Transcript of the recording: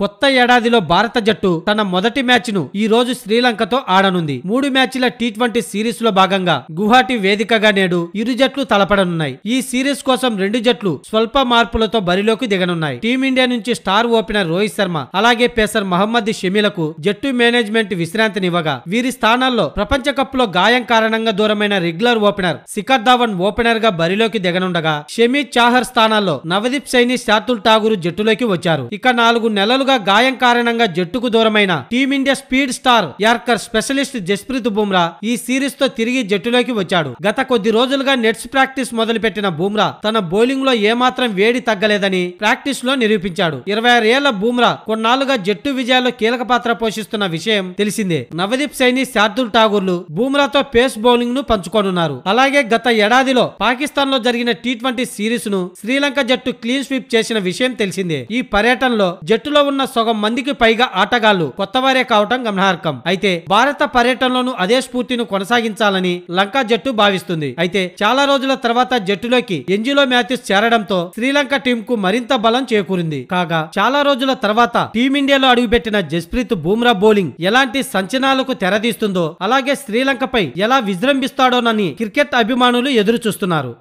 కొత్త ఏడాదిలో భారత జట్టు తన మొదటి మ్యాచ్ ను ఈ రోజు శ్రీలంకతో ఆడనుంది మూడు మ్యాచ్ల టీ ట్వంటీ సిరీస్ లో భాగంగా గుహాటి వేదికగా నేడు ఇరు జట్లు తలపడనున్నాయి ఈ సిరీస్ కోసం రెండు జట్లు స్వల్ప మార్పులతో బరిలోకి దిగనున్నాయి టీమిండియా నుంచి స్టార్ ఓపెనర్ రోహిత్ శర్మ అలాగే పేసర్ మహమ్మద్ షమీలకు జట్టు మేనేజ్మెంట్ విశ్రాంతినివ్వగా వీరి స్థానాల్లో ప్రపంచ కప్ లో గాయం కారణంగా దూరమైన regular opener Shikhar Dhawan opener గా బరిలోకి దిగనుండగా షమీ చాహర్ స్థానాల్లో నవదీప్ సైని శాతుల్ ఠాగూర్ జట్టులోకి వచ్చారు ఇక నాలుగు నెలలు మామూలుగా గాయం కారణంగా జట్టుకు దూరమైన team India speed star yorker specialist Jasprit Bumrah ఈ సిరీస్ తో తిరిగి జట్టులోకి వచ్చాడు గత కొద్ది రోజులుగా నెట్స్ ప్రాక్టీస్ మొదలుపెట్టిన బుమ్రా తన బౌలింగ్ లో ఏమాత్రం వేడి తగ్గలేదని ప్రాక్టీస్ లో నిరూపించాడు ఇరవై ఏళ్ల బుమ్రా కొన్నాళ్లుగా జట్టు విజయాల్లో కీలక పాత్ర పోషిస్తున్న విషయం తెలిసిందే నవదీప్ సైని శార్దుల్ ఠాగూర్లు బుమ్రాతో పేస్ బౌలింగ్ ను పంచుకోనున్నారు అలాగే గత ఏడాదిలో పాకిస్తాన్ లో జరిగిన టీ ట్వంటీ సిరీస్ ను శ్రీలంక జట్టు క్లీన్ స్వీప్ చేసిన విషయం తెలిసిందే ఈ పర్యటనలో జట్టులో ఉన్న సగం మందికి పైగా ఆటగాళ్లు కొత్తవారే కావటం గమనార్హం అయితే భారత పర్యటనలోనూ అదే స్ఫూర్తిని కొనసాగించాలని లంకా జట్టు భావిస్తుంది అయితే చాలా రోజుల తర్వాత జట్టులోకి ఎంజిలో మ్యాథ్యూస్ చేరడంతో శ్రీలంక టీం కు మరింత బలం చేకూరింది కాగా చాలా రోజుల తర్వాత టీమిండియాలో అడుగుపెట్టిన జస్ప్రీత్ బూమ్రా బౌలింగ్ ఎలాంటి సంచనాలకు తెరదీస్తుందో అలాగే శ్రీలంకపై ఎలా విజృంభిస్తాడోనని క్రికెట్ అభిమానులు ఎదురు చూస్తున్నారు